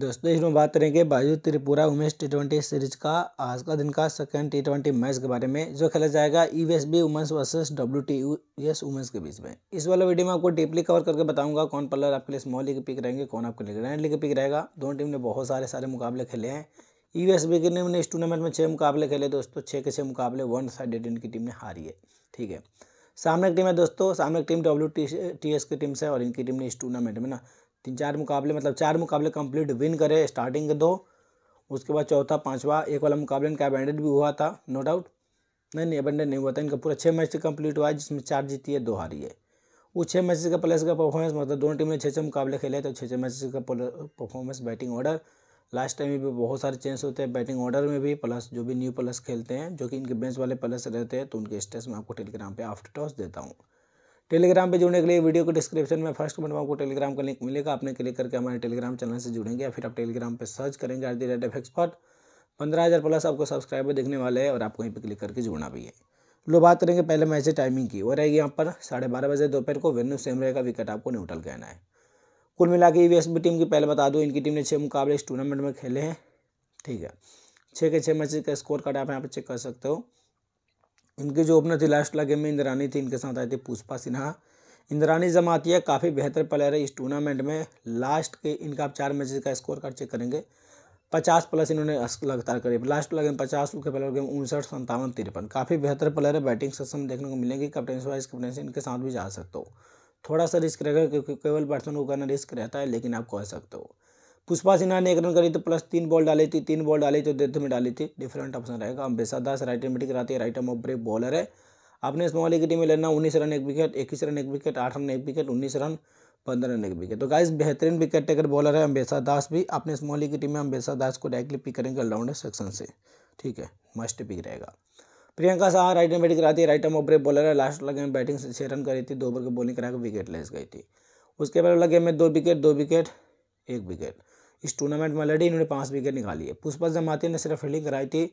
दोस्तों इसमें बात करेंगे बाजू Tripura women's T twenty series का आज का दिन का सेकेंड टी ट्वेंटी मैच के बारे में जो खेला जाएगा E V S B women's versus W T U S women's के बीच में इस वाला वीडियो में आपको डीपली कवर करके बताऊंगा कौन पलर आपके लिए स्मॉल लीग पिक रहेंगे कौन आपके लिए ग्रैंड लीग पिक रहेगा दोनों टीम ने बहुत सारे सारे मुकाबले खेले हैं ई वी एस बी की टीम ने इस टूर्नामेंट में छः मुकाबले खेले दोस्तों छः के छः मुकाबले वन साइडेड इनकी टीम ने हारी है ठीक है सामने की टीम है दोस्तों सामने की टीम डब्ल्यू टी एस की टीम से और इनकी टीम ने इस टूर्नामेंट में ना तीन चार मुकाबले मतलब चार मुकाबले कंप्लीट विन करे स्टार्टिंग के दो उसके बाद चौथा पाँचवा एक वाला मुकाबले इनका अबेंडेड भी हुआ था नो डाउट नहीं नहीं अबेंडेड नहीं हुआ था इनका पूरा छः मैच कंप्लीट हुआ है जिसमें चार जीती है दो हारी है वो छः मैच का प्लेस का परफॉर्मेंस मतलब दोनों टीम ने छः छः मुकाबले खेले तो छः छः मैच का performance batting order last time में भी बहुत सारे चेंज होते हैं बैटिंग ऑर्डर में भी प्लस जो भी न्यू प्लस खेलते हैं जो कि इनके बेंच वाले प्लस रहते हैं तो उनके स्टेस में आपको टेलीग्राम पे आफ्टर टॉस देता हूँ टेलीग्राम पे जुड़ने के लिए वीडियो के डिस्क्रिप्शन में फर्स्ट कमेंट आपको टेलीग्राम का लिंक मिलेगा आपने क्लिक करके हमारे टेलीग्राम चैनल से जुड़ेंगे या फिर आप टेलीग्राम पे सर्च करेंगे at the rate F expert पंद्रह हज़ार प्लस आपको सब्सक्राइबर देखने वाले हैं और आपको यहीं पर क्लिक करके जुड़ना भी है लो बात करेंगे पहले मैच टाइमिंग की वो रहेगी यहाँ पर साढ़े बारह बजे दोपहर को वेन्यू सेम रहेगा विकेट आपको न्यूट्रल कहना है कुल मिला के बी e टीम की पहले बता दूँ इनकी टीम ने छः मुकाबले इस टूर्नामेंट में खेले हैं ठीक है छः के छः मैच का स्कोर कार्ड आप यहाँ पर चेक कर सकते हो इनकी जो ओपनर थी लास्ट लगे में इंद्रानी थी इनके साथ आई थी पुष्पा सिन्हा इंद्रानी जमातिया काफ़ी बेहतर प्लेयर है इस टूर्नामेंट में लास्ट के इनका आप चार मैचेस का स्कोर कार्ड चेक करेंगे पचास प्लस इन्होंने लगातार करे लास्ट वाला गेम पचास के पहले गेम उनसठ संतावन तिरपन काफ़ी बेहतर प्लेयर है बैटिंग सक्षम देखने को मिलेंगे कैप्टनसी वाइस कैप्टनसी इनके साथ भी जा सकते हो थोड़ा सा रिस्क रहेगा क्योंकि केवल बैट्समैन को करना रिस्क रहता है लेकिन आप कह सकते हो पुष्पा सिन्हा ने एक रन करी तो प्लस तीन बॉल डाली थी तीन बॉल डाली तो डेथ में डाली थी डिफरेंट ऑप्शन रहेगा अम्बेसा दास राइट मिटिक रहती है right arm off break bowler है आपने इस मोहाली की टीम में लेना उन्नीस रन एक विकेट इक्कीस रन एक विकेट आठ रन एक विकेट उन्नीस रन पंद्रह रन एक विकेट तो गाइस बेहतरीन विकेट टेकर बॉलर है अम्बेसा दास भी आपने इस मोहाली की टीम में अम्बेसा दास को डायरेक्टली पिक करेंगे ऑलराउंडर सेक्शन से ठीक है मस्ट पिक रहेगा Priyanka Shah right hand batting कराती है right arm off break bowler है लास्ट लगे में बैटिंग से छः रन करी थी दो ओवर की बॉलिंग कराकर विकेट लेस गई थी उसके बाद लगे में दो विकेट दो विकेट एक विकेट इस टूर्नामेंट में ऑलरेडी इन्होंने पाँच विकेट निकाली है पुष्पा जमाती ने सिर्फ फील्डिंग कराई थी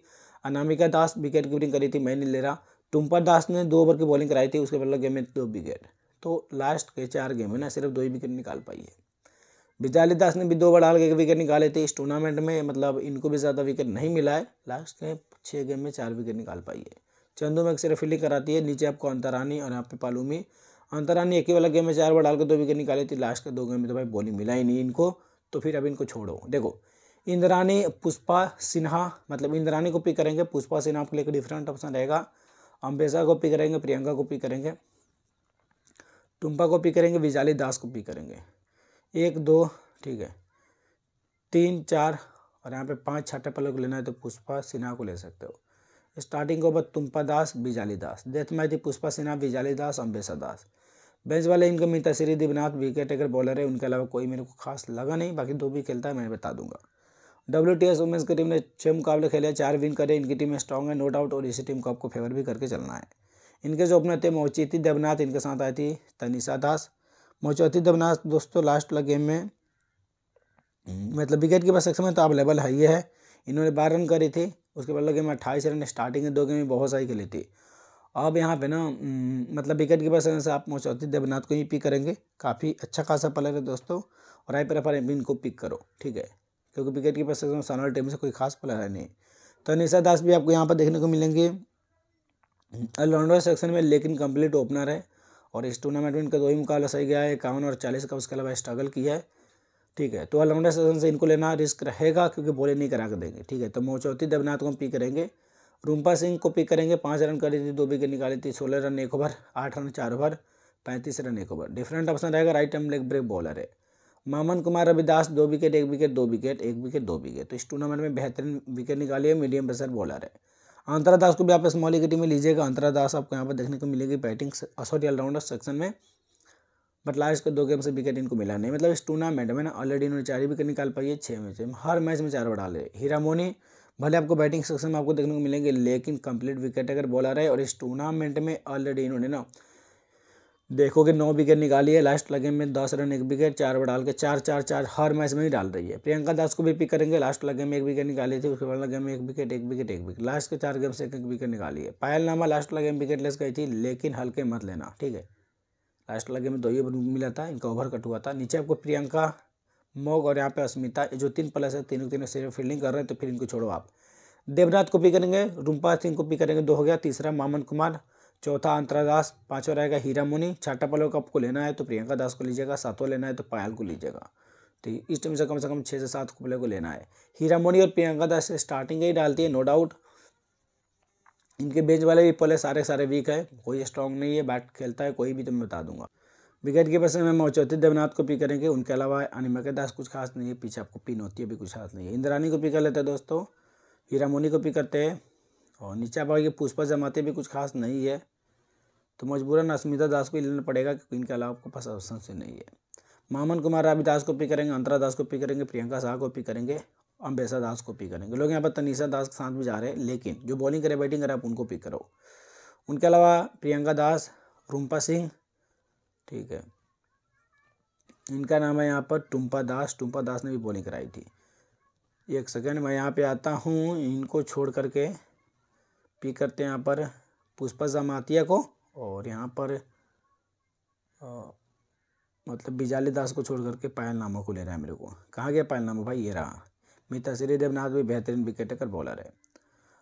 अनामिका दास विकेट कीपिंग करी थी मैंने रहा टुम्पर दास ने दो ओवर की बॉलिंग कराई थी उसके बदला गेम में दो विकेट तो लास्ट के चार गेम में ना सिर्फ दो ही विकेट निकाल पाई है विद्यालय दास ने भी दो ओवर डाल के विकेट निकाले थे इस टूर्नामेंट में मतलब इनको भी ज़्यादा विकेट नहीं मिला है लास्ट के छः गेम में चार विकेट निकाल पाई है चंदू में सिर्फ फील्डिंग कराती है नीचे आपको अंतरानी और यहाँ पे पालूमी अंतरानी एक ही वाला गेम में चार बार डाल के दो विकेट निकाली थी लास्ट के दो गेम में तो भाई बॉलिंग मिला ही नहीं इनको तो फिर अब इनको छोड़ो देखो इंद्राणी पुष्पा सिन्हा मतलब इंद्राणी को पिक करेंगे पुष्पा सिन्हा आपके लिए डिफरेंट ऑप्शन रहेगा अम्बेसा को पिक करेंगे प्रियंका को पिक करेंगे टुम्पा को पिक करेंगे विजाली दास को पिक करेंगे एक दो ठीक है तीन चार और यहाँ पे पांच छठे पलों को लेना है तो पुष्पा सिन्हा को ले सकते हो स्टार्टिंग के ऊपर तुम्पा दास बिजाली दास डेथ में थी पुष्पा सिन्हा बिजाली दास अम्बेसा दास बेंच वाले इनका Mita Shri Divnath wicket taker bowler है उनके अलावा कोई मेरे को खास लगा नहीं बाकी दो भी खेलता है मैं बता दूंगा डब्ल्यू टी एस वुमेंस की टीम ने छः मुकाबले खेले चार विन करे इनकी टीम स्ट्रॉन्ग है नो डाउट और इसी टीम को आपको फेवर भी करके चलना है इनके जो ओपनर थे मोचिति देवनाथ इनके साथ आई थी तनिषा दास मोचौती देवनाथ दोस्तों लास्ट वाला गेम में मतलब विकेट के पास एक्समय तो अवेलेबल है ही है इन्होंने बारह रन करी थी उसके बाद गेम में अट्ठाईस रन स्टार्टिंग के दो गेम में बहुत सारी खेली थी अब यहाँ पे ना मतलब विकेट कीपर से, से आप मोचौती देवनाथ को ही पिक करेंगे काफ़ी अच्छा खासा प्लेयर है दोस्तों और आई प्रेफर एम को पिक करो ठीक है क्योंकि विकेट कीपर से सनल टीम से कोई खास प्लेयर है नहीं तो निशा दास भी आपको यहाँ पर देखने को मिलेंगे ऑलराउंडर सेक्शन में लेकिन कंप्लीट ओपनर है और इस टूर्नामेंट में इनका दो ही मुकाबला सही गया है इक्यावन और चालीस का उसके अलावा स्ट्रगल किया है ठीक है तो ऑलराउंडर सेक्शन से इनको लेना रिस्क रहेगा क्योंकि बॉलिंग नहीं करा कर देंगे ठीक है तो मोचौती देवनाथ को हम पी करेंगे रूम्पा सिंह को पिक करेंगे पाँच रन करी थी दो विकेट निकाली थी सोलह रन एक ओवर आठ रन चार ओवर पैंतीस रन एक ओवर डिफरेंट ऑप्शन रहेगा right arm leg break bowler है मामन कुमार रविदास दो विकेट एक विकेट दो विकेट एक विकेट दो विकेट तो इस टूर्नामेंट में बेहतरीन विकेट निकाली है मीडियम प्रेसर बॉलर है अंतरा दास को भी आप स्मॉल विकेट में लीजिएगा अंतरा दास आपको यहाँ पर देखने को मिलेगी बैटिंग सॉरी ऑलराउंडर सेक्शन में बट लास्ट के दो गेम से विकेट इनको मिला नहीं मतलब इस टूर्नामेंट में ना ऑलरेडी इन्होंने चार ही विकेट निकाल पाई है छः मैच में हर मैच में चार ओवर डाले हीरा मोनी भले आपको बैटिंग सेक्शन में आपको देखने को मिलेंगे लेकिन कंप्लीट विकेट अगर बॉलर है और इस टूर्नामेंट में ऑलरेडी इन्होंने ना देखोगे नौ विकेट निकाली है लास्ट लगे में दस रन एक विकेट चार बार डाल के चार चार चार हर मैच में ही डाल रही है प्रियंका दास को भी पिक करेंगे लास्ट लगे में एक विकेट निकाली थी उसके बाद लगे में एक विकेट एक विकेट एक विकेट लास्ट के चार गेम से एक एक विकेट निकाली है पायल नामा लास्ट लगे में विकेट लेस गई थी लेकिन हल्के मत लेना ठीक है लास्ट लगे में दो ही मिला था इनका ओवर कट हुआ था नीचे आपको प्रियंका मोग और यहाँ पे अस्मिता जो तीन प्लस है तीनों तीनों से फील्डिंग कर रहे हैं तो फिर इनको छोड़ो आप देवनाथ को भी करेंगे रूमपा सिंह को भी करेंगे दो हो गया तीसरा मामन कुमार चौथा अंतरा दास पाँचवा रहेगा हीरा मुनि छठा पलों को आपको लेना है तो प्रियंका दास को लीजिएगा सातवा लेना है तो पायल को लीजिएगा तो इस टाइम से कम से कम छः से सात कुपले को लेना है हीरा मुनि और प्रियंका दास स्टार्टिंग ही डालती है नो डाउट इनके बेच वाले भी पले सारे सारे वीक है कोई स्ट्रांग नहीं है बैट खेलता है कोई भी तो मैं बता दूंगा विकेट कीपर से में चौथे देवनाथ को पी करेंगे उनके अलावा के दास कुछ खास नहीं है पीछे आपको पिन होती है भी कुछ खास नहीं है इंद्रानी को पी कर लेते हैं दोस्तों हीरामोनी को पी करते हैं और नीचे आप आगे पुष्पा जमाते भी कुछ खास नहीं है तो मजबूरन अस्मिता दास को ही लेना पड़ेगा क्योंकि इनके अलावा आपको पास ऑप्शन से नहीं है मामन कुमार रावी दास को पी करेंगे अंतरा दास को पी करेंगे प्रियंका शाह को पी करेंगे अम्बेसा दास को पी करेंगे लोग यहाँ पर तनीसा दास के साथ भी जा रहे हैं लेकिन जो बॉलिंग करे बैटिंग करे आप उनको पिक करो उनके अलावा प्रियंका दास रूम्पा सिंह ठीक है इनका नाम है यहाँ पर टुम्पा दास टुम्पा दास ने भी बॉलिंग कराई थी एक सेकेंड मैं यहाँ पे आता हूँ इनको छोड़ करके पी करते हैं यहाँ पर पुष्पा जमातिया को और यहाँ पर आ, मतलब बिजाली दास को छोड़ करके पायल नामा को रहा है मेरे को कहाँ गया पायल नामा भाई ये रहा मित्र श्रीदेव भी बेहतरीन विकेट कर बॉलर है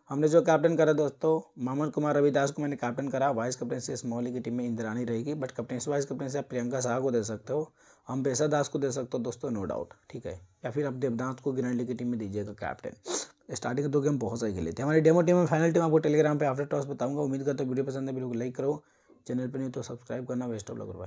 हमने जो कैप्टन करा दोस्तों मोहम्मद कुमार रविदास को मैंने कैप्टन करा वाइस कैप्टन से स्मॉली की टीम में इंद्रानी रहेगी बट कैप्टन वाइस कैप्टन से आप प्रियंका शाह को दे सकते हो हम बेसा दास को दे सकते हो दोस्तों नो डाउट ठीक है या फिर आप देवदास को ग्रैंड लीग की टीम में दीजिएगा कैप्टन स्टार्टिंग के दो गेम बहुत सारे खेले थे हमारी डेमो टीम में फाइनल टीम आपको टेलीग्राम पर आफ्टर टॉस बताऊंगा उम्मीद करता हूँ वीडियो पसंद है वीडियो को लाइक करो चैनल पर नहीं तो सब्सक्राइब करना वेस्ट ऑफ लग